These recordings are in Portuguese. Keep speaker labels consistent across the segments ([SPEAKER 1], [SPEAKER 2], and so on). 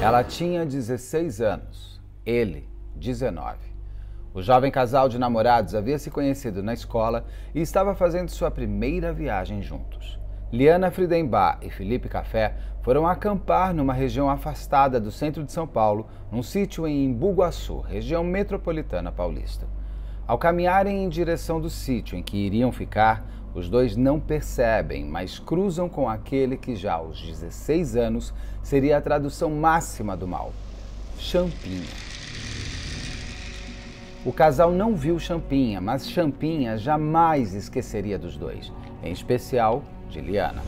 [SPEAKER 1] Ela tinha 16 anos, ele, 19. O jovem casal de namorados havia se conhecido na escola e estava fazendo sua primeira viagem juntos. Liana Friedenbach e Felipe Café foram acampar numa região afastada do centro de São Paulo, num sítio em Imbuguaçu, região metropolitana paulista. Ao caminharem em direção do sítio em que iriam ficar, os dois não percebem, mas cruzam com aquele que já aos 16 anos seria a tradução máxima do mal: Champinha. O casal não viu Champinha, mas Champinha jamais esqueceria dos dois, em especial de Liana.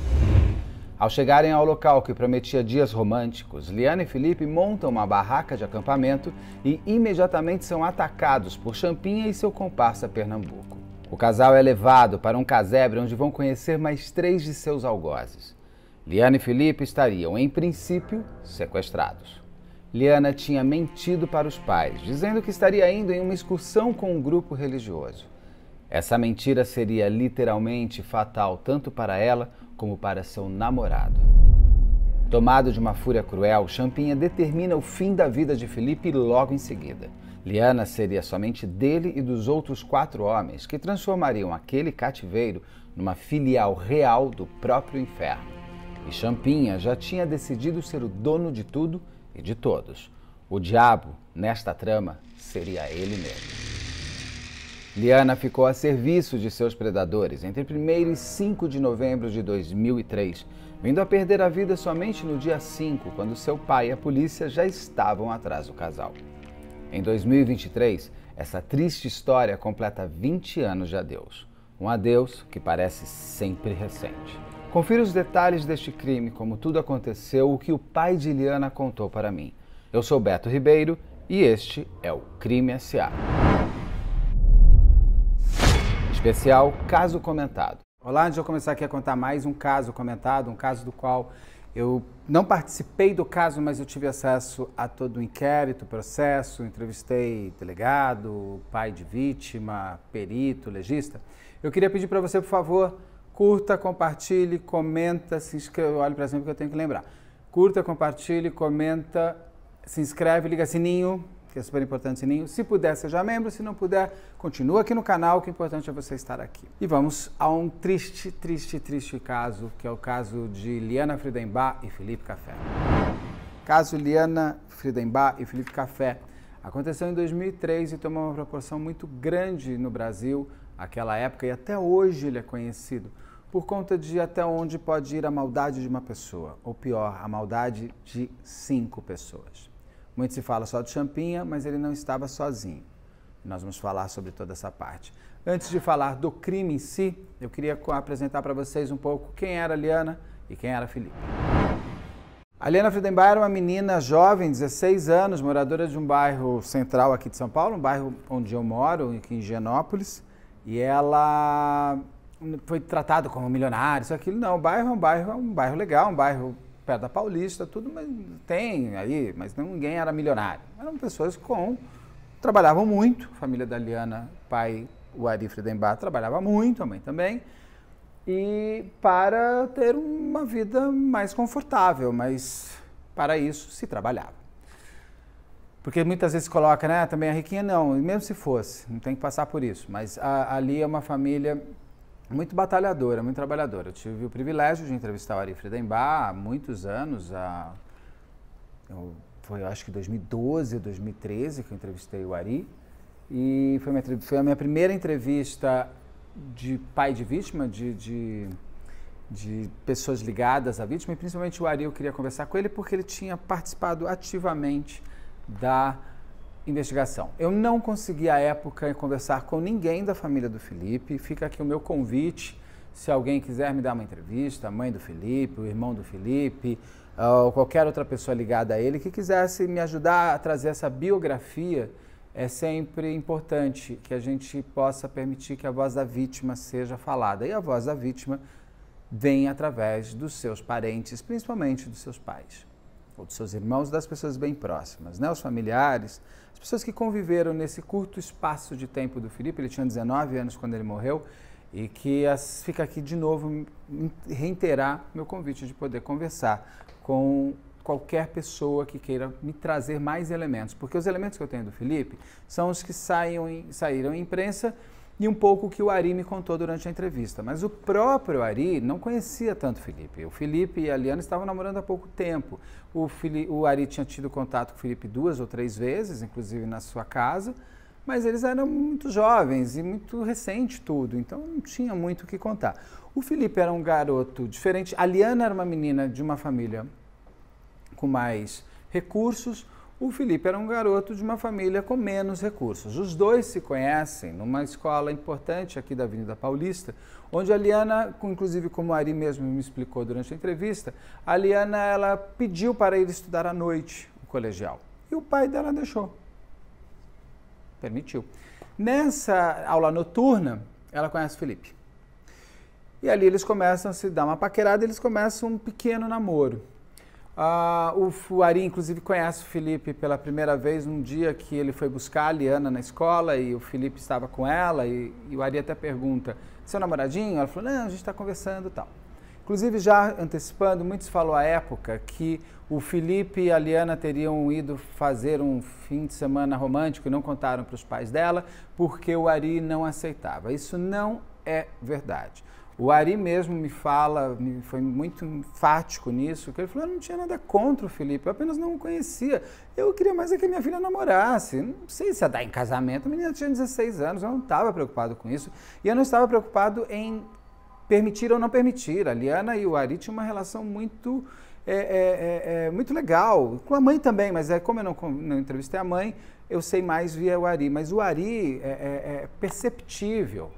[SPEAKER 1] Ao chegarem ao local que prometia dias românticos, Liana e Felipe montam uma barraca de acampamento e imediatamente são atacados por Champinha e seu comparsa Pernambuco. O casal é levado para um casebre onde vão conhecer mais três de seus algozes. Liana e Felipe estariam, em princípio, sequestrados. Liana tinha mentido para os pais, dizendo que estaria indo em uma excursão com um grupo religioso. Essa mentira seria literalmente fatal tanto para ela como para seu namorado. Tomado de uma fúria cruel, Champinha determina o fim da vida de Felipe logo em seguida. Liana seria somente dele e dos outros quatro homens, que transformariam aquele cativeiro numa filial real do próprio inferno. E Champinha já tinha decidido ser o dono de tudo e de todos. O diabo, nesta trama, seria ele mesmo. Liana ficou a serviço de seus predadores entre 1 e 5 de novembro de 2003, vindo a perder a vida somente no dia 5, quando seu pai e a polícia já estavam atrás do casal. Em 2023, essa triste história completa 20 anos de adeus. Um adeus que parece sempre recente. Confira os detalhes deste crime, como tudo aconteceu, o que o pai de Liana contou para mim. Eu sou Beto Ribeiro e este é o Crime SA. Especial Caso Comentado. Olá, antes de eu começar aqui a contar mais um caso comentado, um caso do qual eu não participei do caso, mas eu tive acesso a todo o inquérito, processo, entrevistei delegado, pai de vítima, perito, legista. Eu queria pedir para você, por favor, curta, compartilhe, comenta, se inscreva. Olha para cima que eu tenho que lembrar. Curta, compartilhe, comenta, se inscreve, liga sininho que é super importante o sininho. Se puder, seja membro. Se não puder, continua aqui no canal, que o importante é você estar aqui. E vamos a um triste, triste, triste caso, que é o caso de Liana Friedenbach e Felipe Café. Caso Liana Friedenbach e Felipe Café aconteceu em 2003 e tomou uma proporção muito grande no Brasil, aquela época, e até hoje ele é conhecido por conta de até onde pode ir a maldade de uma pessoa, ou pior, a maldade de cinco pessoas. Muito se fala só de Champinha, mas ele não estava sozinho. Nós vamos falar sobre toda essa parte. Antes de falar do crime em si, eu queria apresentar para vocês um pouco quem era a Liana e quem era Felipe. A Liana Friedenbauer era é uma menina jovem, 16 anos, moradora de um bairro central aqui de São Paulo, um bairro onde eu moro, aqui em Genópolis, e ela foi tratada como milionária, isso aquilo não, o bairro é um bairro, é um bairro legal, um bairro perto da Paulista, tudo, mas tem aí, mas ninguém era milionário. Eram pessoas com. trabalhavam muito, família da Liana, pai, o Ari Friedenbach, trabalhava muito, a mãe também, e para ter uma vida mais confortável, mas para isso se trabalhava. Porque muitas vezes coloca, né, ah, também a é riquinha não, mesmo se fosse, não tem que passar por isso. Mas a, ali é uma família muito batalhadora, muito trabalhadora. Eu tive o privilégio de entrevistar o Ari Friedenbach há muitos anos. eu, foi, eu acho que 2012, 2013 que eu entrevistei o Ari. E foi, minha, foi a minha primeira entrevista de pai de vítima, de, de, de, pessoas ligadas à vítima. E principalmente o Ari, eu queria conversar com ele porque ele tinha participado ativamente da investigação. Eu não consegui à época conversar com ninguém da família do Felipe. Fica aqui o meu convite. Se alguém quiser me dar uma entrevista, a mãe do Felipe, o irmão do Felipe, ah, ou qualquer outra pessoa ligada a ele que quisesse me ajudar a trazer essa biografia, é sempre importante que a gente possa permitir que a voz da vítima seja falada. E a voz da vítima vem através dos seus parentes, principalmente dos seus pais, ou dos seus irmãos, das pessoas bem próximas, né? Os familiares pessoas que conviveram nesse curto espaço de tempo do Felipe, ele tinha 19 anos quando ele morreu, e que as, fica aqui de novo reiterar meu convite de poder conversar com qualquer pessoa que queira me trazer mais elementos, porque os elementos que eu tenho do Felipe são os que saem, saíram em imprensa e um pouco o que o Ari me contou durante a entrevista. Mas o próprio Ari não conhecia tanto o Felipe. O Felipe e a Liana estavam namorando há pouco tempo. O, Fili o Ari tinha tido contato com o Felipe duas ou três vezes, inclusive na sua casa, mas eles eram muito jovens e muito recente tudo, então não tinha muito o que contar. O Felipe era um garoto diferente. A Liana era uma menina de uma família com mais recursos. O Felipe era um garoto de uma família com menos recursos. Os dois se conhecem numa escola importante aqui da Avenida Paulista, onde a Liana, inclusive como a Ari mesmo me explicou durante a entrevista, a Liana ela pediu para ir estudar à noite o colegial. E o pai dela deixou. Permitiu. Nessa aula noturna, ela conhece o Felipe. E ali eles começam a se dar uma paquerada, eles começam um pequeno namoro. Ah, o Fuari, inclusive, conhece o Felipe pela primeira vez um dia que ele foi buscar a Liana na escola e o Felipe estava com ela e, e o Ari até pergunta, seu namoradinho? Ela falou, não, a gente está conversando e tal. Inclusive, já antecipando, muitos falou à época que o Felipe e a Liana teriam ido fazer um fim de semana romântico e não contaram para os pais dela porque o Ari não aceitava. Isso não é verdade. O Ari mesmo me fala, foi muito enfático nisso, que ele falou, eu não tinha nada contra o Felipe, eu apenas não o conhecia. Eu queria mais é que a minha filha namorasse. Não sei se ia dar em casamento, a menina tinha 16 anos, eu não estava preocupado com isso. E eu não estava preocupado em permitir ou não permitir. A Liana e o Ari tinham uma relação muito é, é, é, é muito legal. Com a mãe também, mas é como eu não, não, entrevistei a mãe, eu sei mais via o Ari. Mas o Ari é, é, é perceptível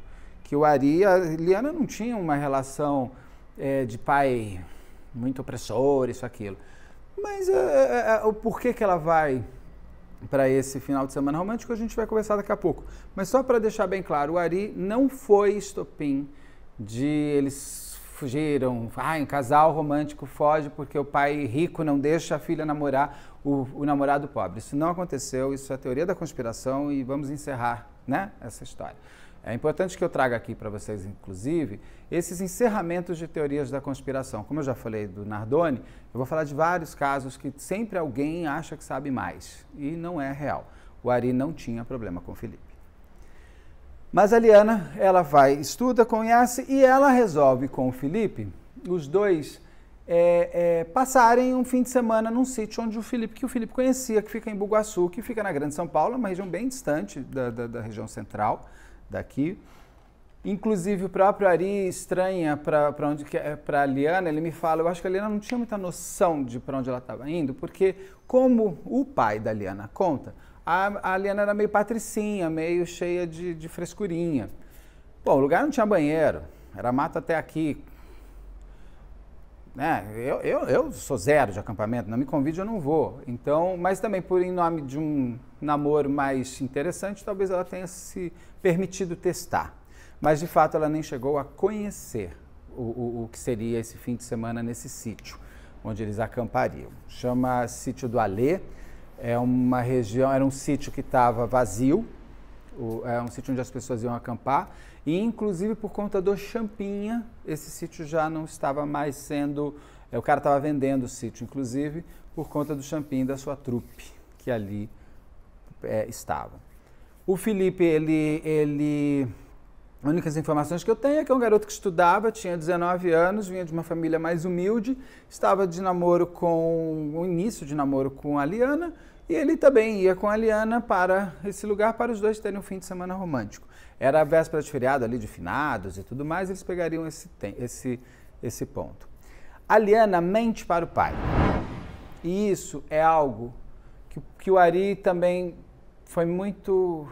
[SPEAKER 1] que o Ari, a Liana não tinha uma relação é, de pai muito opressor, isso, aquilo. Mas é, é, é, é o porquê que ela vai para esse final de semana romântico a gente vai conversar daqui a pouco. Mas só para deixar bem claro, o Ari não foi estopim de eles fugiram, ah, um casal romântico foge porque o pai rico não deixa a filha namorar o, o namorado pobre. Isso não aconteceu, isso é teoria da conspiração e vamos encerrar né, essa história. É importante que eu traga aqui para vocês, inclusive, esses encerramentos de teorias da conspiração. Como eu já falei do Nardoni, eu vou falar de vários casos que sempre alguém acha que sabe mais e não é real. O Ari não tinha problema com o Felipe. Mas a Liana, ela vai, estuda, conhece e ela resolve com o Felipe, os dois, é, é, passarem um fim de semana num sítio onde o Felipe, que o Felipe conhecia, que fica em Bugaçu, que fica na Grande São Paulo, uma região bem distante da, da, da região central daqui. Inclusive, o próprio Ari estranha para onde que é para a Liana, ele me fala, eu acho que a Liana não tinha muita noção de para onde ela estava indo, porque como o pai da Liana conta, a, a Liana era meio patricinha, meio cheia de, de frescurinha. Bom, o lugar não tinha banheiro, era mato até aqui, né? Eu, eu, eu sou zero de acampamento, não me convide, eu não vou. Então, mas também por em nome de um namoro mais interessante, talvez ela tenha se permitido testar. Mas de fato ela nem chegou a conhecer o, o, o que seria esse fim de semana nesse sítio, onde eles acampariam. Chama Sítio do Alê, é uma região, era um sítio que estava vazio, o, é um sítio onde as pessoas iam acampar. E, inclusive, por conta do Champinha, esse sítio já não estava mais sendo. É, o cara estava vendendo o sítio, inclusive, por conta do Champinha e da sua trupe, que ali é, estavam. O Felipe, ele, ele. As únicas informações que eu tenho é que é um garoto que estudava, tinha 19 anos, vinha de uma família mais humilde, estava de namoro com. o início de namoro com a Liana e ele também ia com a Liana para esse lugar para os dois terem um fim de semana romântico. Era a véspera de feriado ali de finados e tudo mais, eles pegariam esse, esse, esse ponto. A Liana mente para o pai. E isso é algo que, que o Ari também foi muito.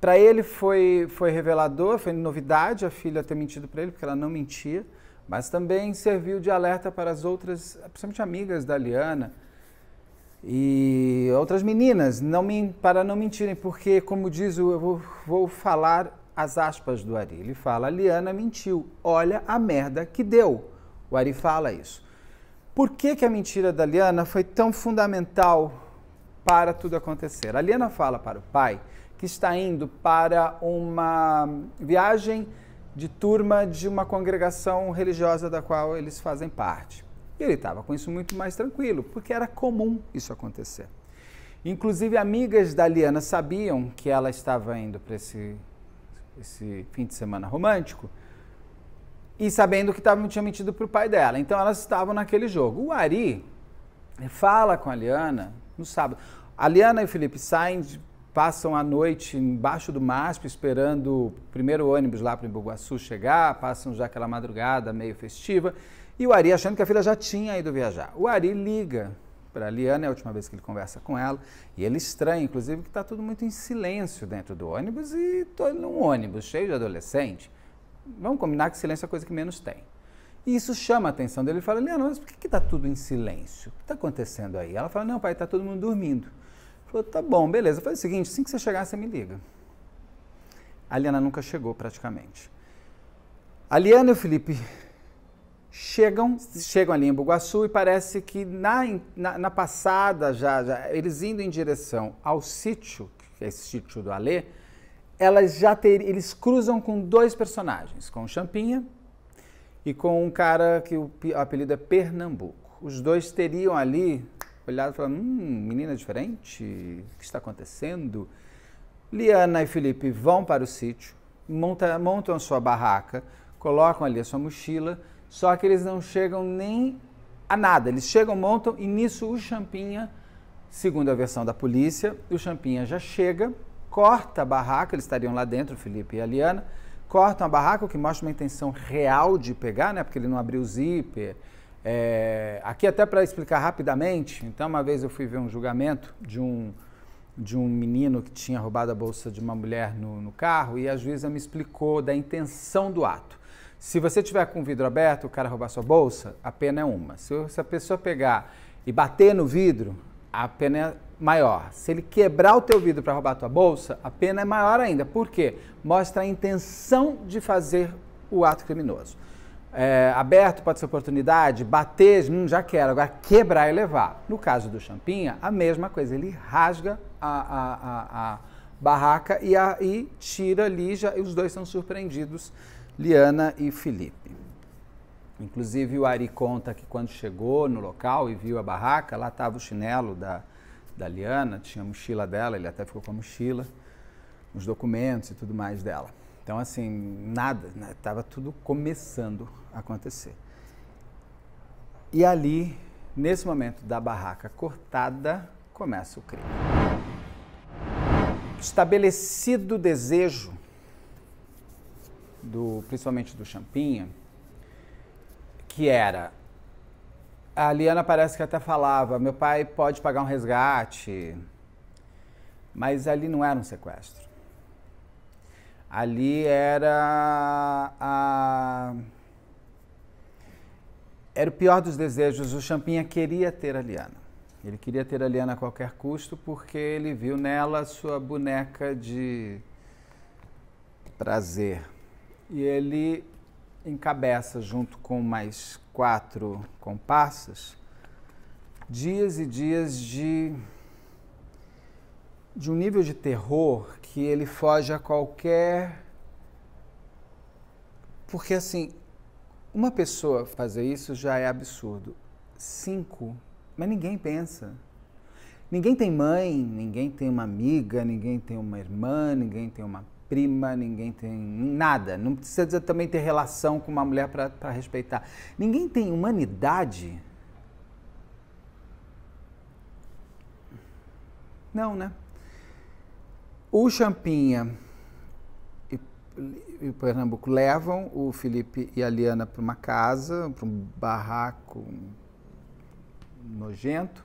[SPEAKER 1] Para ele foi, foi revelador, foi novidade a filha ter mentido para ele, porque ela não mentia, mas também serviu de alerta para as outras, principalmente amigas da Liana e outras meninas, não me, para não mentirem, porque, como diz o, eu vou, vou falar as aspas do Ari. Ele fala: Liana mentiu, olha a merda que deu. O Ari fala isso. Por que, que a mentira da Liana foi tão fundamental para tudo acontecer? A Liana fala para o pai que está indo para uma viagem de turma de uma congregação religiosa da qual eles fazem parte. E ele estava com isso muito mais tranquilo, porque era comum isso acontecer. Inclusive, amigas da Liana sabiam que ela estava indo para esse, esse fim de semana romântico e sabendo que tava, tinha mentido para o pai dela. Então, elas estavam naquele jogo. O Ari fala com a Liana no sábado. A Liana e o Felipe saem, passam a noite embaixo do MASP esperando o primeiro ônibus lá para o Guaçu chegar, passam já aquela madrugada meio festiva. E o Ari, achando que a filha já tinha ido viajar. O Ari liga para a Liana, é a última vez que ele conversa com ela, e ele estranha, inclusive, que está tudo muito em silêncio dentro do ônibus e tô num ônibus cheio de adolescente. Vamos combinar que silêncio é a coisa que menos tem. E isso chama a atenção dele. Ele fala, Liana, mas por que está tudo em silêncio? O que está acontecendo aí? Ela fala, não, pai, está todo mundo dormindo. Ele falou, tá bom, beleza. Faz o seguinte, assim que você chegar, você me liga. A Liana nunca chegou, praticamente. A Liana e o Felipe chegam chegam ali em Bugaçu e parece que na, na, na passada já, já, eles indo em direção ao sítio que é esse sítio do Alê elas já ter, eles cruzam com dois personagens com o Champinha e com um cara que o, o apelido é Pernambuco os dois teriam ali olhado e falando hum, menina diferente o que está acontecendo Liana e Felipe vão para o sítio monta, montam a sua barraca colocam ali a sua mochila só que eles não chegam nem a nada. Eles chegam, montam e nisso o Champinha, segundo a versão da polícia, o Champinha já chega, corta a barraca, eles estariam lá dentro, o Felipe e a Liana, cortam a barraca, o que mostra uma intenção real de pegar, né? Porque ele não abriu o zíper. É, aqui até para explicar rapidamente, então uma vez eu fui ver um julgamento de um, de um menino que tinha roubado a bolsa de uma mulher no, no carro e a juíza me explicou da intenção do ato. Se você tiver com o vidro aberto, o cara roubar sua bolsa, a pena é uma. Se a pessoa pegar e bater no vidro, a pena é maior. Se ele quebrar o teu vidro para roubar a tua bolsa, a pena é maior ainda. Por quê? Mostra a intenção de fazer o ato criminoso. É, aberto pode ser oportunidade, bater, hum, já quero, agora quebrar e levar. No caso do Champinha, a mesma coisa, ele rasga a, a, a, a barraca e, aí tira ali, já, e os dois são surpreendidos Liana e Felipe. Inclusive o Ari conta que quando chegou no local e viu a barraca, lá estava o chinelo da, da Liana, tinha a mochila dela, ele até ficou com a mochila, os documentos e tudo mais dela. Então, assim, nada, estava né? tudo começando a acontecer. E ali, nesse momento da barraca cortada, começa o crime. Estabelecido o desejo do principalmente do Champinha, que era a Liana parece que até falava, meu pai pode pagar um resgate, mas ali não era um sequestro. Ali era a era o pior dos desejos. O Champinha queria ter a Liana. Ele queria ter a Liana a qualquer custo porque ele viu nela sua boneca de prazer e ele encabeça, junto com mais quatro comparsas, dias e dias de, de um nível de terror que ele foge a qualquer. Porque, assim, uma pessoa fazer isso já é absurdo. Cinco, mas ninguém pensa. Ninguém tem mãe, ninguém tem uma amiga, ninguém tem uma irmã, ninguém tem uma prima, ninguém tem nada. Não precisa também ter relação com uma mulher para respeitar. Ninguém tem humanidade. Não, né? O Champinha e, e o Pernambuco levam o Felipe e a Liana para uma casa, para um barraco nojento.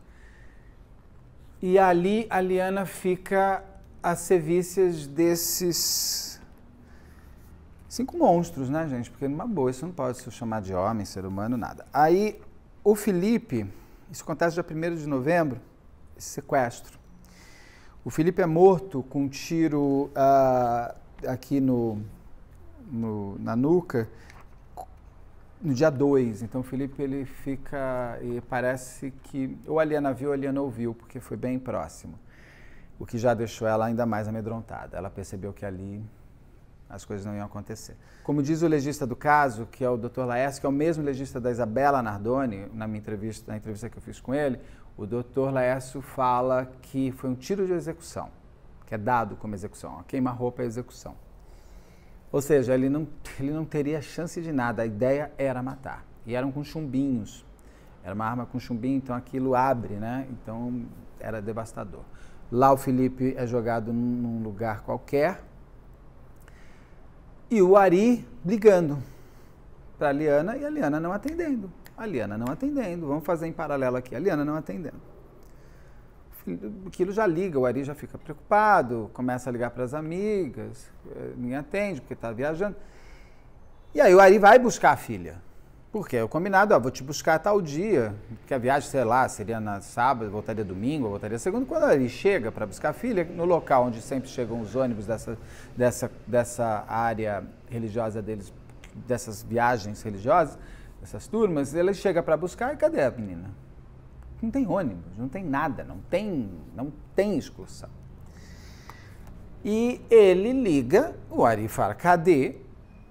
[SPEAKER 1] E ali a Liana fica as sevícias desses cinco monstros, né, gente? Porque numa boa, isso não pode se chamar de homem, ser humano, nada. Aí o Felipe, isso acontece dia 1 de novembro, esse sequestro. O Felipe é morto com um tiro uh, aqui no, no, na nuca no dia 2. Então o Felipe ele fica e parece que ou a Liana viu ou a Liana ouviu, porque foi bem próximo o que já deixou ela ainda mais amedrontada. Ela percebeu que ali as coisas não iam acontecer. Como diz o legista do caso, que é o Dr. Laércio, que é o mesmo legista da Isabela Nardoni, na minha entrevista, na entrevista que eu fiz com ele, o Dr. Laércio fala que foi um tiro de execução, que é dado como execução, queima-roupa é execução. Ou seja, ele não, ele não teria chance de nada, a ideia era matar. E eram com chumbinhos, era uma arma com chumbinho, então aquilo abre, né? Então era devastador. Lá o Felipe é jogado num lugar qualquer. E o Ari ligando para a Liana e a Liana não atendendo. A Liana não atendendo. Vamos fazer em paralelo aqui. A Liana não atendendo. Aquilo já liga, o Ari já fica preocupado, começa a ligar para as amigas, eh, ninguém atende porque está viajando. E aí o Ari vai buscar a filha. Porque é o combinado, ó, vou te buscar tal dia, que a viagem, sei lá, seria na sábado, voltaria domingo, voltaria segundo. Quando ele chega para buscar a filha, no local onde sempre chegam os ônibus dessa, dessa, dessa área religiosa deles, dessas viagens religiosas, dessas turmas, ele chega para buscar e cadê a menina? Não tem ônibus, não tem nada, não tem, não tem excursão. E ele liga, o Ari fala, cadê?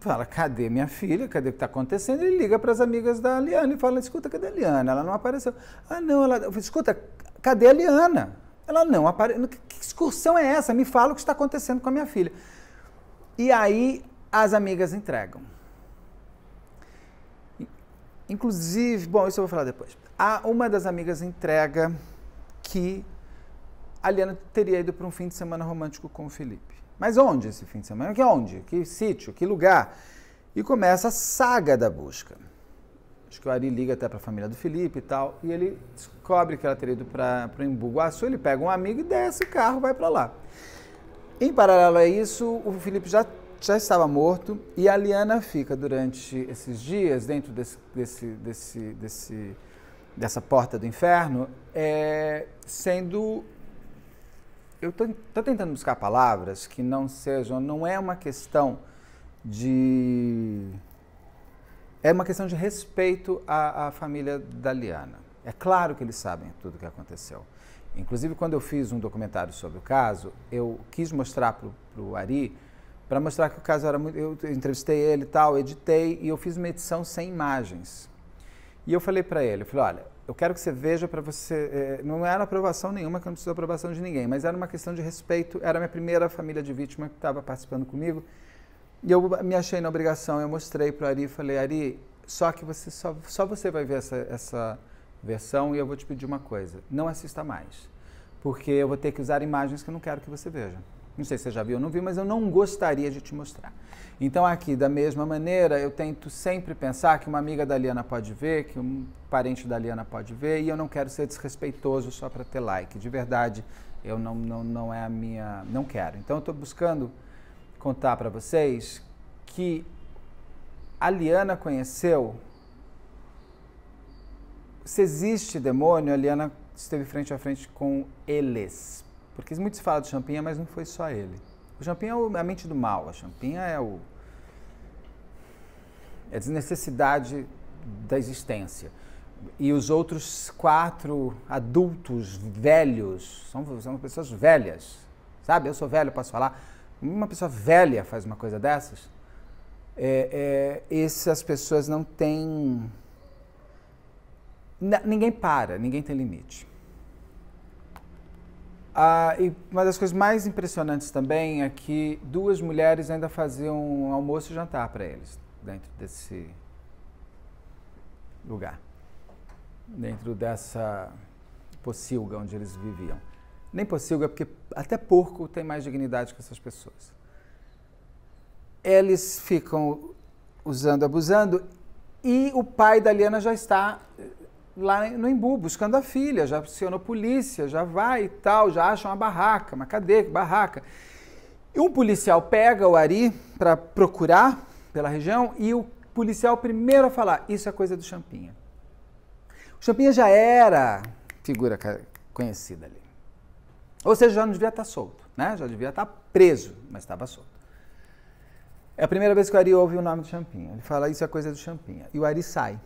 [SPEAKER 1] fala, cadê minha filha? Cadê o que está acontecendo? Ele liga para as amigas da Liana e fala, escuta, cadê a Liana? Ela não apareceu. Ah, não, ela... escuta, cadê a Liana? Ela não apareceu. Que, que excursão é essa? Me fala o que está acontecendo com a minha filha. E aí as amigas entregam. Inclusive, bom, isso eu vou falar depois. A, uma das amigas entrega que a Liana teria ido para um fim de semana romântico com o Felipe. Mas onde esse fim de semana? Que onde? Que sítio? Que lugar? E começa a saga da busca. Acho que o Ari liga até para a família do Felipe e tal, e ele descobre que ela teria ido para o Embu-Guaçu, ele pega um amigo e desce o carro, vai para lá. Em paralelo a isso, o Felipe já, já estava morto e a Liana fica durante esses dias dentro desse, desse, desse, desse dessa porta do inferno, é, sendo eu estou tentando buscar palavras que não sejam, não é uma questão de. É uma questão de respeito à, à família da Liana. É claro que eles sabem tudo o que aconteceu. Inclusive, quando eu fiz um documentário sobre o caso, eu quis mostrar para o Ari, para mostrar que o caso era muito. Eu entrevistei ele e tal, editei, e eu fiz uma edição sem imagens. E eu falei para ele: eu falei, olha, eu quero que você veja para você. É, não era aprovação nenhuma, que eu não preciso de aprovação de ninguém, mas era uma questão de respeito. Era a minha primeira família de vítima que estava participando comigo. E eu me achei na obrigação. Eu mostrei para o Ari e falei: Ari, só que você só, só você vai ver essa, essa versão e eu vou te pedir uma coisa: não assista mais, porque eu vou ter que usar imagens que eu não quero que você veja. Não sei se você já viu ou não viu, mas eu não gostaria de te mostrar. Então, aqui, da mesma maneira, eu tento sempre pensar que uma amiga da Liana pode ver, que um parente da Liana pode ver, e eu não quero ser desrespeitoso só para ter like. De verdade, eu não, não, não é a minha. Não quero. Então, eu estou buscando contar para vocês que a Liana conheceu. Se existe demônio, a Liana esteve frente a frente com eles, porque muito se fala do Champinha, mas não foi só ele. O Champinha é a mente do mal, a Champinha é o. É a desnecessidade da existência. E os outros quatro adultos velhos, são, são pessoas velhas, sabe? Eu sou velho, posso falar. Uma pessoa velha faz uma coisa dessas. É, é, essas pessoas não têm. Ninguém para, ninguém tem limite. Ah, e uma das coisas mais impressionantes também é que duas mulheres ainda faziam almoço e jantar para eles dentro desse lugar, dentro dessa pocilga onde eles viviam. Nem pocilga, porque até porco tem mais dignidade que essas pessoas. Eles ficam usando, abusando, e o pai da Liana já está lá no Embu, buscando a filha, já aciona a polícia, já vai e tal, já acha uma barraca, uma cadê, barraca. E um policial pega o Ari para procurar pela região e o policial primeiro a falar, isso é coisa do Champinha. O Champinha já era figura conhecida ali. Ou seja, já não devia estar tá solto, né? Já devia estar tá preso, mas estava solto. É a primeira vez que o Ari ouve o nome do Champinha. Ele fala, isso é coisa do Champinha. E o Ari sai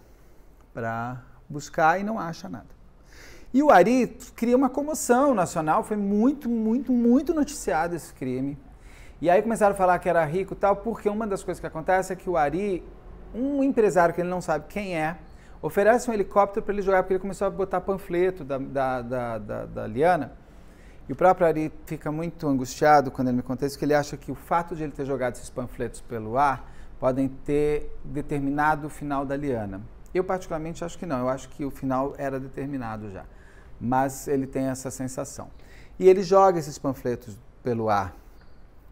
[SPEAKER 1] para buscar e não acha nada. E o Ari cria uma comoção nacional, foi muito, muito, muito noticiado esse crime. E aí começaram a falar que era rico e tal, porque uma das coisas que acontece é que o Ari, um empresário que ele não sabe quem é, oferece um helicóptero para ele jogar, porque ele começou a botar panfleto da, da, da, da, da Liana. E o próprio Ari fica muito angustiado quando ele me conta isso, que ele acha que o fato de ele ter jogado esses panfletos pelo ar podem ter determinado o final da Liana. Eu, particularmente, acho que não. Eu acho que o final era determinado já. Mas ele tem essa sensação. E ele joga esses panfletos pelo ar,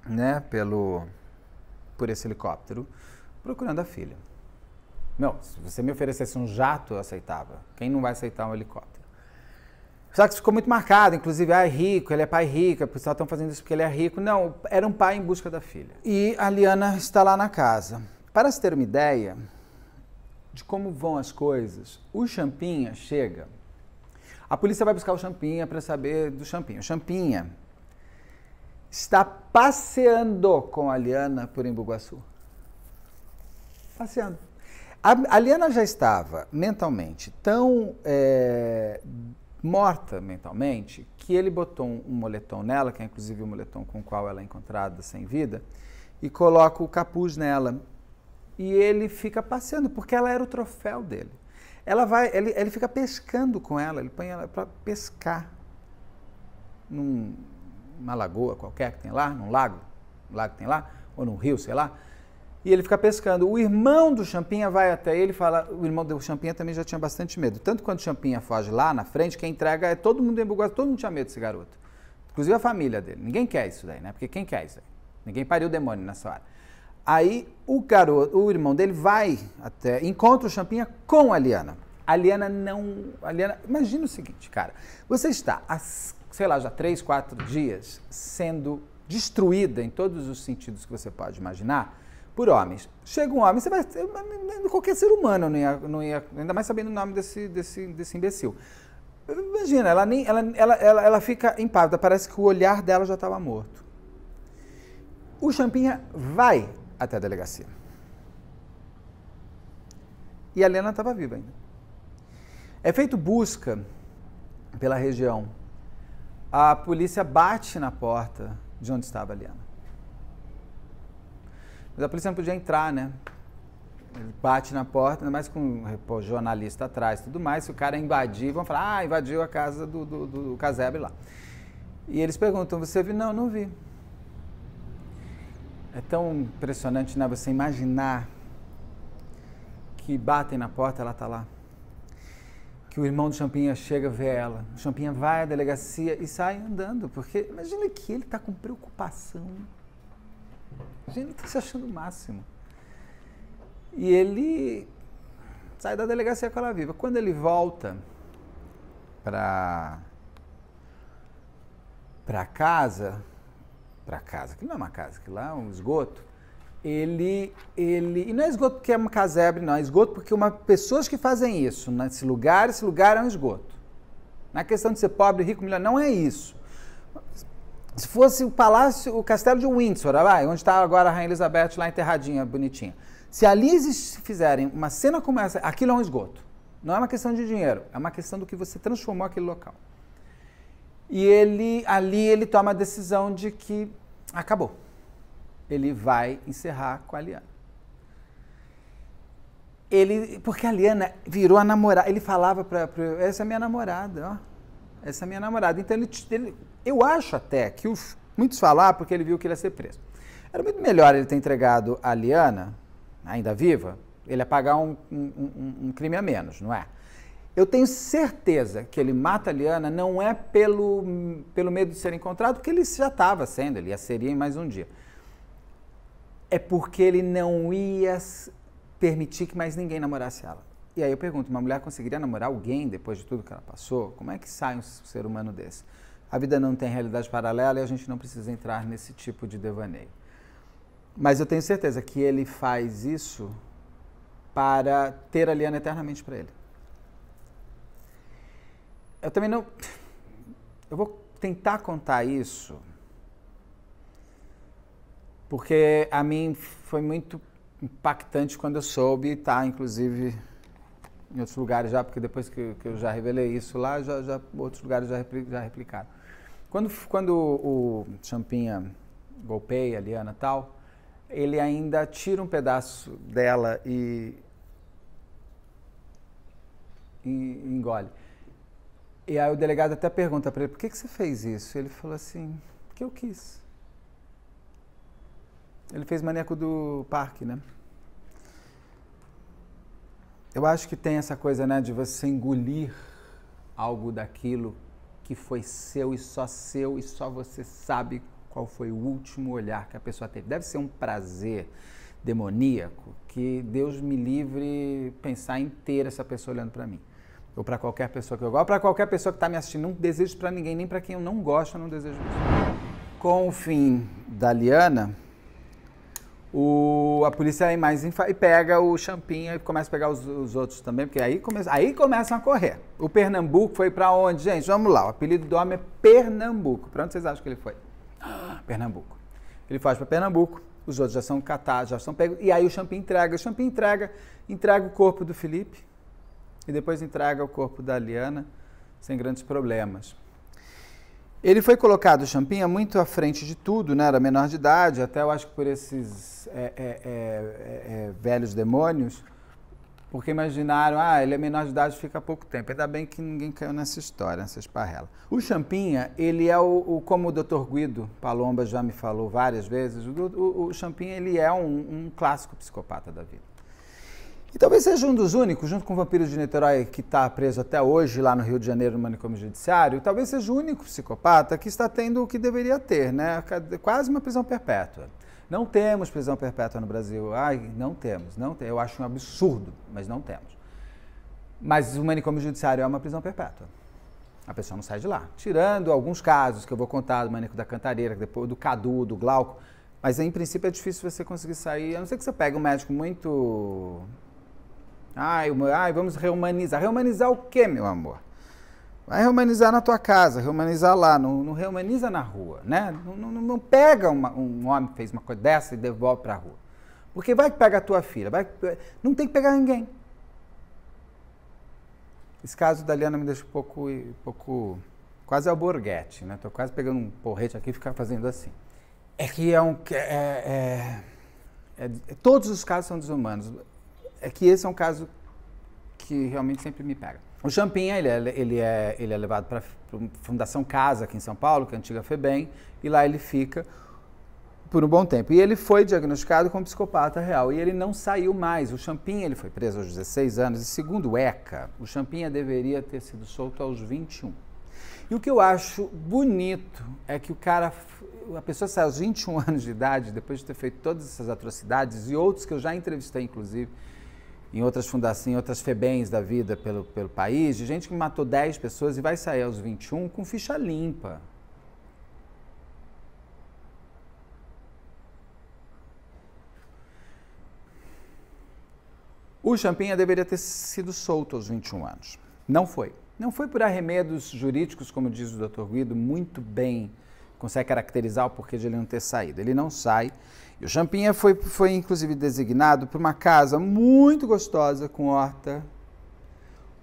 [SPEAKER 1] né? Pelo, por esse helicóptero, procurando a filha. Não, se você me oferecesse um jato, eu aceitava. Quem não vai aceitar um helicóptero? Só que isso ficou muito marcado, inclusive, ah, é rico, ele é pai rico, por isso estão fazendo isso porque ele é rico. Não, era um pai em busca da filha. E a Liana está lá na casa. Para se ter uma ideia, de como vão as coisas, o Champinha chega. A polícia vai buscar o Champinha para saber do Champinha. O Champinha está passeando com a Liana por Embuguaçu. Passeando. A, a Liana já estava mentalmente tão é, morta mentalmente que ele botou um, um moletom nela, que é inclusive o moletom com o qual ela é encontrada sem vida, e coloca o capuz nela e ele fica passeando, porque ela era o troféu dele. Ela vai, ele, ele fica pescando com ela, ele põe ela para pescar num, numa lagoa qualquer que tem lá, num lago, um lago que tem lá, ou num rio, sei lá. E ele fica pescando. O irmão do Champinha vai até ele e fala. O irmão do Champinha também já tinha bastante medo. Tanto quando o Champinha foge lá na frente, quem entrega é todo mundo em Bugaçu, todo mundo tinha medo desse garoto. Inclusive a família dele. Ninguém quer isso daí, né? Porque quem quer isso daí? Ninguém pariu o demônio nessa hora. Aí o garoto, o irmão dele vai até, encontra o Champinha com a Liana. A Liana não. A Liana, imagina o seguinte, cara. Você está há, sei lá, já três, quatro dias sendo destruída em todos os sentidos que você pode imaginar por homens. Chega um homem, você vai. Qualquer ser humano não ia, não ia. Ainda mais sabendo o nome desse, desse, desse imbecil. Imagina, ela, nem, ela, ela, ela, ela fica impávida, parece que o olhar dela já estava morto. O Champinha vai até a delegacia. E a Helena estava viva ainda. É feito busca pela região. A polícia bate na porta de onde estava a Helena. Mas a polícia não podia entrar, né? Ele bate na porta, ainda mais com o jornalista atrás tudo mais. Se o cara invadir, vão falar, ah, invadiu a casa do, do, do casebre lá. E eles perguntam, você viu? Não, não vi. É tão impressionante, né? Você imaginar que batem na porta, ela tá lá. Que o irmão do Champinha chega, vê ela. O Champinha vai à delegacia e sai andando, porque imagina que ele tá com preocupação. Imagina ele tá se achando o máximo. E ele sai da delegacia com ela viva. Quando ele volta para para casa, para casa, que não é uma casa, que lá é um esgoto. Ele, ele, e não é esgoto porque é uma casebre, não, é esgoto porque uma pessoas que fazem isso nesse lugar, esse lugar é um esgoto. Na questão de ser pobre, rico, melhor, não é isso. Se fosse o palácio, o castelo de Windsor, lá, ah, onde está agora a Rainha Elizabeth lá enterradinha, bonitinha. Se ali fizerem uma cena como essa, aquilo é um esgoto. Não é uma questão de dinheiro, é uma questão do que você transformou aquele local. E ele ali ele toma a decisão de que acabou. Ele vai encerrar com a Liana. Ele, porque a Liana virou a namorada, ele falava para essa é minha namorada, ó, essa é minha namorada. Então ele, ele eu acho até que os, muitos falaram porque ele viu que ele ia ser preso. Era muito melhor ele ter entregado a Liana, ainda viva, ele ia pagar um, um, um, um crime a menos, não é? Eu tenho certeza que ele mata a Liana não é pelo, pelo medo de ser encontrado, porque ele já estava sendo, ele ia seria em mais um dia. É porque ele não ia permitir que mais ninguém namorasse ela. E aí eu pergunto, uma mulher conseguiria namorar alguém depois de tudo que ela passou? Como é que sai um ser humano desse? A vida não tem realidade paralela e a gente não precisa entrar nesse tipo de devaneio. Mas eu tenho certeza que ele faz isso para ter a Liana eternamente para ele eu também não. Eu vou tentar contar isso, porque a mim foi muito impactante quando eu soube, tá, inclusive em outros lugares já, porque depois que, que eu já revelei isso lá, já, já outros lugares já, já replicaram. Quando, quando o, Champinha golpeia a Liana tal, ele ainda tira um pedaço dela e, e engole. E aí o delegado até pergunta para ele, por que, que você fez isso? Ele falou assim, porque eu quis. Ele fez maníaco do parque, né? Eu acho que tem essa coisa, né, de você engolir algo daquilo que foi seu e só seu e só você sabe qual foi o último olhar que a pessoa teve. Deve ser um prazer demoníaco que Deus me livre pensar inteira essa pessoa olhando para mim ou para qualquer pessoa que eu gosto, para qualquer pessoa que está me assistindo, não desejo para ninguém, nem para quem eu não gosto, eu não desejo isso. Com o fim da Liana, o, a polícia aí mais e pega o Champinha e começa a pegar os, os outros também, porque aí, come, aí começam a correr. O Pernambuco foi para onde, gente? Vamos lá, o apelido do homem é Pernambuco. Para onde vocês acham que ele foi? Pernambuco. Ele faz para Pernambuco, os outros já são catados, já são pegos, e aí o Champinha entrega. O Champinha entrega, entrega o corpo do Felipe, e depois entrega o corpo da Liana sem grandes problemas. Ele foi colocado, Champinha, muito à frente de tudo, né? era menor de idade, até eu acho que por esses é, é, é, é, é velhos demônios, porque imaginaram, ah, ele é menor de idade, fica pouco tempo. Ainda bem que ninguém caiu nessa história, nessa esparrela. O Champinha, ele é o, o como o Dr. Guido Palomba já me falou várias vezes, o, o, o Champinha ele é um, um clássico psicopata da vida. E talvez seja um dos únicos, junto com o Vampiro de Niterói, que está preso até hoje lá no Rio de Janeiro, no manicômio judiciário, talvez seja o único psicopata que está tendo o que deveria ter, né? Quase uma prisão perpétua. Não temos prisão perpétua no Brasil. Ai, não temos, não tem. Eu acho um absurdo, mas não temos. Mas o manicômio judiciário é uma prisão perpétua. A pessoa não sai de lá. Tirando alguns casos que eu vou contar do manicômio da Cantareira, depois do Cadu, do Glauco. Mas em princípio é difícil você conseguir sair, a não ser que você pegue um médico muito Ai, ai, vamos reumanizar. Reumanizar o quê, meu amor? Vai reumanizar na tua casa, reumanizar lá, não, não reumaniza na rua, né? Não, não, não pega uma, um homem que fez uma coisa dessa e devolve para a rua. Porque vai que pega a tua filha, vai, não tem que pegar ninguém. Esse caso da Liana me deixa um pouco, um pouco quase alborguete, né? Estou quase pegando um porrete aqui e ficar fazendo assim. É que é um... É, é, é, é todos os casos são desumanos é que esse é um caso que realmente sempre me pega. O Champinha, ele é, ele é, ele é levado para a Fundação Casa, aqui em São Paulo, que é a antiga FEBEM, e lá ele fica por um bom tempo. E ele foi diagnosticado como psicopata real e ele não saiu mais. O Champinha, ele foi preso aos 16 anos e segundo o ECA, o Champinha deveria ter sido solto aos 21. E o que eu acho bonito é que o cara, a pessoa sai aos 21 anos de idade, depois de ter feito todas essas atrocidades e outros que eu já entrevistei, inclusive, em outras fundações, em outras febens da vida pelo, pelo país, de gente que matou 10 pessoas e vai sair aos 21 com ficha limpa. O Champinha deveria ter sido solto aos 21 anos. Não foi. Não foi por arremedos jurídicos, como diz o Dr. Guido, muito bem consegue caracterizar o porquê de ele não ter saído. Ele não sai e o Champinha foi, foi inclusive designado para uma casa muito gostosa, com horta,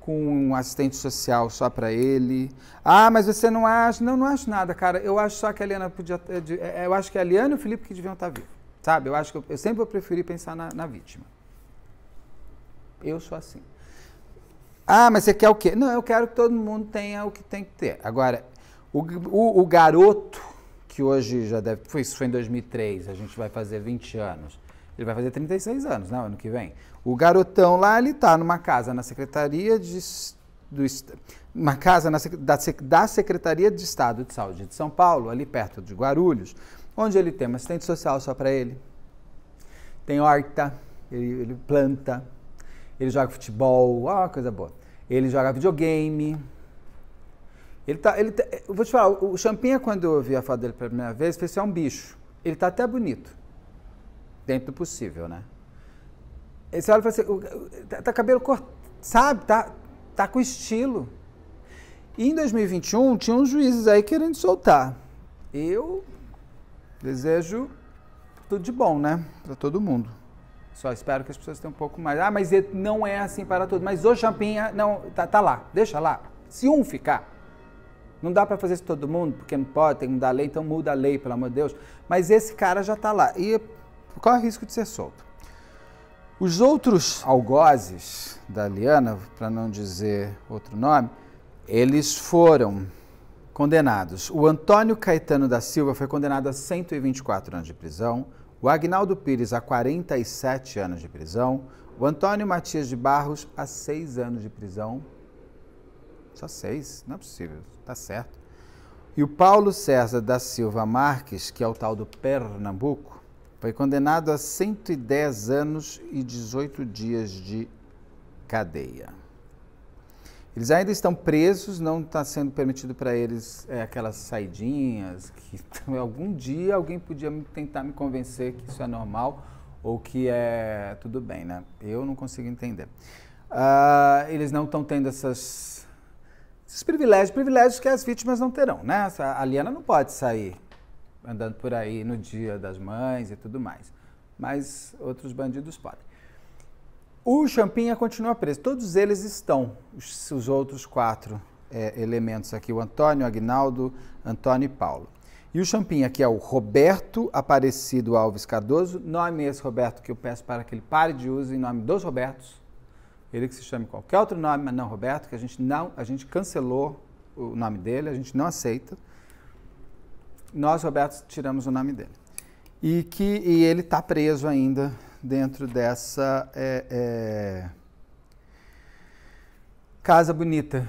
[SPEAKER 1] com um assistente social só para ele. Ah, mas você não acha? Não, não acho nada, cara. Eu acho só que a Eliana podia. Eh, eh, eu acho que a Eliana e o Felipe que deviam estar tá vivos. Sabe? Eu acho que eu, eu sempre vou preferir pensar na, na vítima. Eu sou assim. Ah, mas você quer o quê? Não, eu quero que todo mundo tenha o que tem que ter. Agora, o, o, o garoto que hoje já deve. Foi, isso foi em 2003, a gente vai fazer 20 anos. Ele vai fazer 36 anos, né? Ano que vem. O garotão lá, ele tá numa casa na Secretaria de. Do, uma casa na, da, da Secretaria de Estado de Saúde de São Paulo, ali perto de Guarulhos, onde ele tem uma assistente social só para ele. Tem horta, ele, ele planta, ele joga futebol, ah, coisa boa. Ele joga videogame ele tá, ele tá, eu vou te falar, o Champinha, quando eu ouvi a foto dele pela primeira vez, fez assim, é um bicho. Ele tá até bonito. Dentro do possível, né? Esse olha e fala assim, tá, tá cabelo cortado, sabe? Tá, tá com estilo. E em 2021, tinha uns juízes aí querendo soltar. Eu desejo tudo de bom, né? Para todo mundo. Só espero que as pessoas tenham um pouco mais. Ah, mas não é assim para todos. Mas o Champinha, não, tá, tá lá. Deixa lá. Se um ficar, não dá para fazer isso todo mundo, porque não pode, tem que mudar a lei, então muda a lei, pelo amor de Deus. Mas esse cara já está lá e corre risco de ser solto. Os outros algozes da Liana, para não dizer outro nome, eles foram condenados. O Antônio Caetano da Silva foi condenado a 124 anos de prisão, o Agnaldo Pires a 47 anos de prisão, o Antônio Matias de Barros a 6 anos de prisão só seis? Não é possível. Tá certo. E o Paulo César da Silva Marques, que é o tal do Pernambuco, foi condenado a 110 anos e 18 dias de cadeia. Eles ainda estão presos, não está sendo permitido para eles é, aquelas saidinhas que algum dia alguém podia tentar me convencer que isso é normal ou que é tudo bem, né? Eu não consigo entender. Uh, eles não estão tendo essas esses privilégios, privilégios que as vítimas não terão, né? A Liana não pode sair andando por aí no dia das mães e tudo mais. Mas outros bandidos podem. O Champinha continua preso. Todos eles estão, os, os outros quatro é, elementos aqui: o Antônio, o Agnaldo, Antônio e Paulo. E o Champinha, que é o Roberto Aparecido Alves Cardoso, nome esse Roberto que eu peço para que ele pare de uso em nome dos Robertos, ele que se chame qualquer outro nome, mas não Roberto, que a gente não, a gente cancelou o nome dele, a gente não aceita. Nós, Roberto, tiramos o nome dele. E que e ele está preso ainda dentro dessa é, é, casa bonita.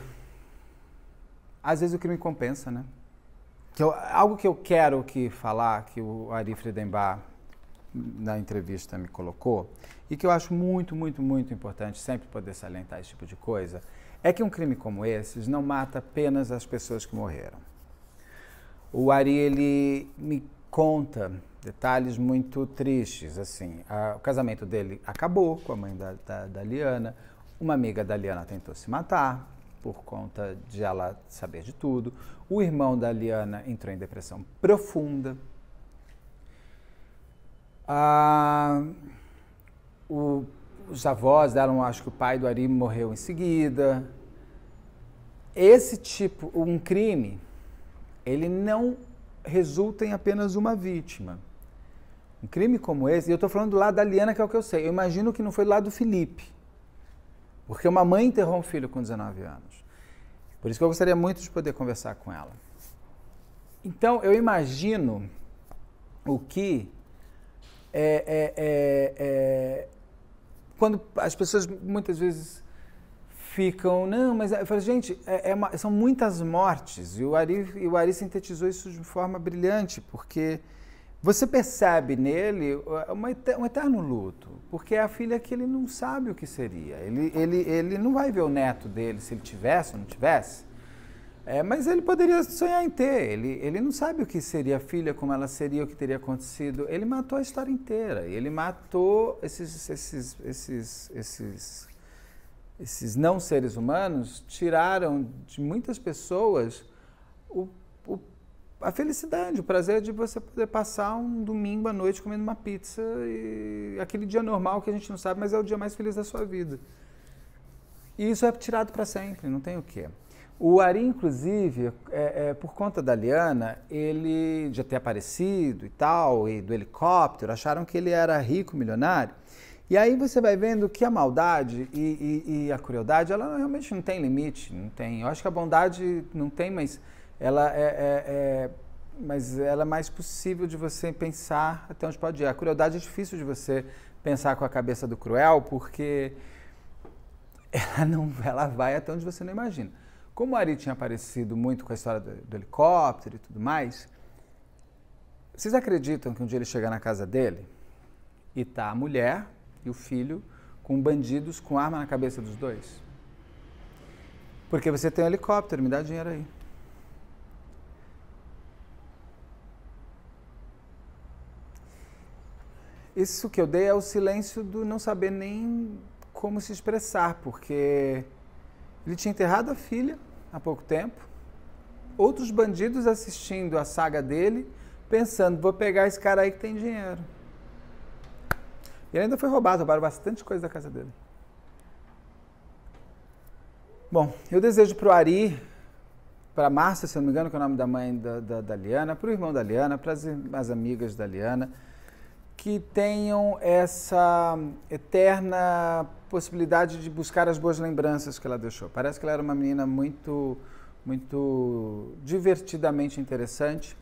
[SPEAKER 1] Às vezes o crime compensa, né? Que eu, algo que eu quero que falar, que o Ari Friedenbach na entrevista me colocou, e que eu acho muito, muito, muito importante sempre poder salientar esse tipo de coisa, é que um crime como esses não mata apenas as pessoas que morreram. O Ari, ele me conta detalhes muito tristes, assim. A, o casamento dele acabou com a mãe da, da, da Liana, uma amiga da Liana tentou se matar, por conta de ela saber de tudo. O irmão da Liana entrou em depressão profunda, ah, o, os avós dela, acho que o pai do Ari morreu em seguida. Esse tipo, um crime, ele não resulta em apenas uma vítima. Um crime como esse, e eu estou falando do lado da Liana, que é o que eu sei, eu imagino que não foi do lado do Felipe. Porque uma mãe enterrou um filho com 19 anos. Por isso que eu gostaria muito de poder conversar com ela. Então, eu imagino o que é, é, é, é, quando as pessoas muitas vezes ficam, não, mas eu falo, gente, é, é uma, são muitas mortes. E o, Ari, e o Ari sintetizou isso de forma brilhante, porque você percebe nele uma, um eterno luto, porque é a filha que ele não sabe o que seria. Ele, ele, ele não vai ver o neto dele se ele tivesse ou não tivesse. É, mas ele poderia sonhar em ter. Ele, ele não sabe o que seria a filha, como ela seria, o que teria acontecido. Ele matou a história inteira. Ele matou esses, esses, esses, esses, esses não seres humanos, tiraram de muitas pessoas o, o, a felicidade, o prazer de você poder passar um domingo à noite comendo uma pizza e aquele dia normal que a gente não sabe, mas é o dia mais feliz da sua vida. E isso é tirado para sempre, não tem o quê. O Ari, inclusive, é, é, por conta da Liana, ele já ter aparecido e tal, e do helicóptero, acharam que ele era rico, milionário. E aí você vai vendo que a maldade e, e, e a crueldade, ela realmente não tem limite, não tem. Eu acho que a bondade não tem, mas ela é, é, é mas ela é mais possível de você pensar até onde pode ir. A crueldade é difícil de você pensar com a cabeça do cruel, porque ela não, ela vai até onde você não imagina. Como o Ari tinha aparecido muito com a história do, do helicóptero e tudo mais, vocês acreditam que um dia ele chegar na casa dele e tá a mulher e o filho com bandidos com arma na cabeça dos dois? Porque você tem um helicóptero, me dá dinheiro aí. Isso que eu dei é o silêncio do não saber nem como se expressar, porque ele tinha enterrado a filha, há pouco tempo. Outros bandidos assistindo a saga dele, pensando, vou pegar esse cara aí que tem dinheiro. Ele ainda foi roubado, roubaram bastante coisa da casa dele. Bom, eu desejo para o Ari, para Márcia, se não me engano, que é o nome da mãe da, da, da Liana, para o irmão da Liana, para as, as amigas da Liana, que tenham essa eterna possibilidade de buscar as boas lembranças que ela deixou. Parece que ela era uma menina muito, muito divertidamente interessante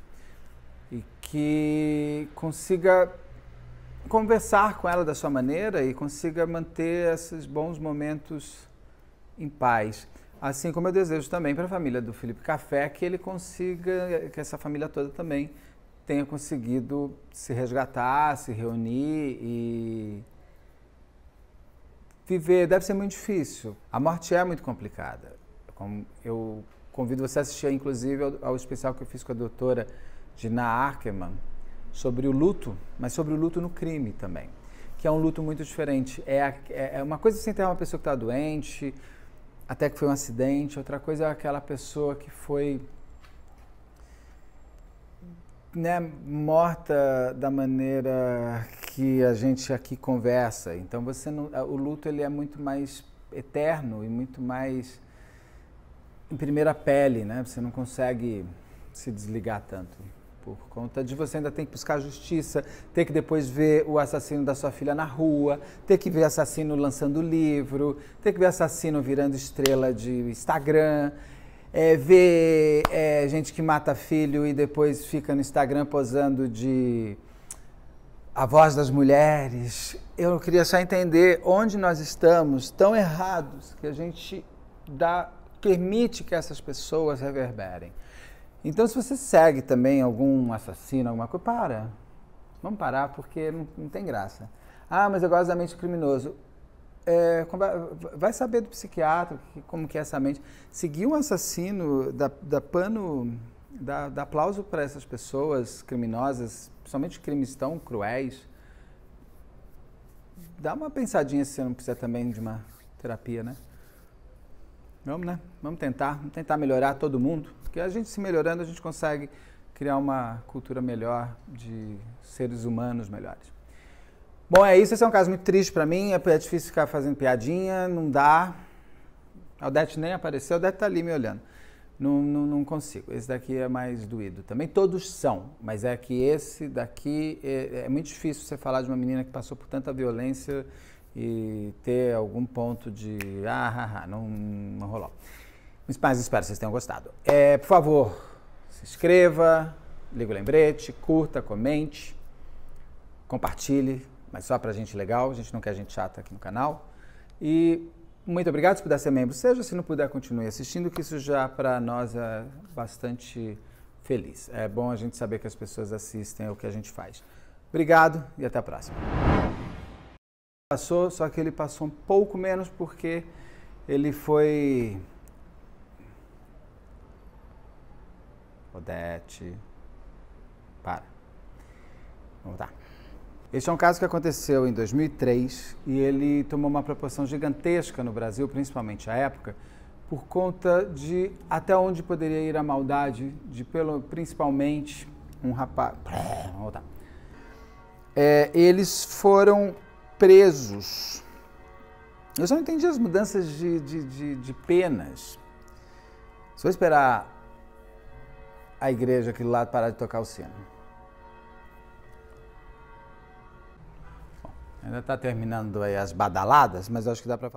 [SPEAKER 1] e que consiga conversar com ela da sua maneira e consiga manter esses bons momentos em paz. Assim como eu desejo também para a família do Felipe Café que ele consiga, que essa família toda também tenha conseguido se resgatar, se reunir e viver. Deve ser muito difícil. A morte é muito complicada. Eu convido você a assistir, inclusive, ao, ao especial que eu fiz com a doutora Dina Arkeman sobre o luto, mas sobre o luto no crime também, que é um luto muito diferente. É, a, é, é uma coisa você assim, enterrar uma pessoa que está doente, até que foi um acidente, outra coisa é aquela pessoa que foi né, morta da maneira que a gente aqui conversa. Então você não, o luto ele é muito mais eterno e muito mais em primeira pele, né? Você não consegue se desligar tanto por conta de você ainda tem que buscar justiça, ter que depois ver o assassino da sua filha na rua, ter que ver assassino lançando livro, ter que ver assassino virando estrela de Instagram é, ver é, gente que mata filho e depois fica no Instagram posando de a voz das mulheres. Eu queria só entender onde nós estamos tão errados que a gente dá, permite que essas pessoas reverberem. Então, se você segue também algum assassino, alguma coisa, para. Vamos parar porque não, não tem graça. Ah, mas eu gosto da mente criminoso é, vai saber do psiquiatra como que é essa mente. Seguir um assassino da, da pano, dá, aplauso para essas pessoas criminosas, principalmente crimes tão cruéis. Dá uma pensadinha se você não precisar também de uma terapia, né? Vamos, né? Vamos tentar, vamos tentar melhorar todo mundo, porque a gente se melhorando a gente consegue criar uma cultura melhor de seres humanos melhores. Bom, é isso. Esse é um caso muito triste para mim. É, é difícil ficar fazendo piadinha, não dá. A Odete nem apareceu, a Odete tá ali me olhando. Não, não, não, consigo. Esse daqui é mais doído. Também todos são, mas é que esse daqui é, é, muito difícil você falar de uma menina que passou por tanta violência e ter algum ponto de ah, ah, ah não, não rolou. Mas espero que vocês tenham gostado. É, por favor, se inscreva, liga o lembrete, curta, comente, compartilhe mas só para gente legal, a gente não quer gente chata aqui no canal. E muito obrigado se puder ser membro, seja se não puder continue assistindo, que isso já para nós é bastante feliz. É bom a gente saber que as pessoas assistem o que a gente faz. Obrigado e até a próxima. Passou, só que ele passou um pouco menos porque ele foi Odete. Para. Vamos lá. Este é um caso que aconteceu em 2003 e ele tomou uma proporção gigantesca no Brasil, principalmente à época, por conta de até onde poderia ir a maldade de pelo principalmente um rapaz. É, eles foram presos. Eu só não entendi as mudanças de, de, de, de penas. Se eu esperar a igreja aqui do lado parar de tocar o sino. Ainda está terminando aí as badaladas, mas acho que dá para falar.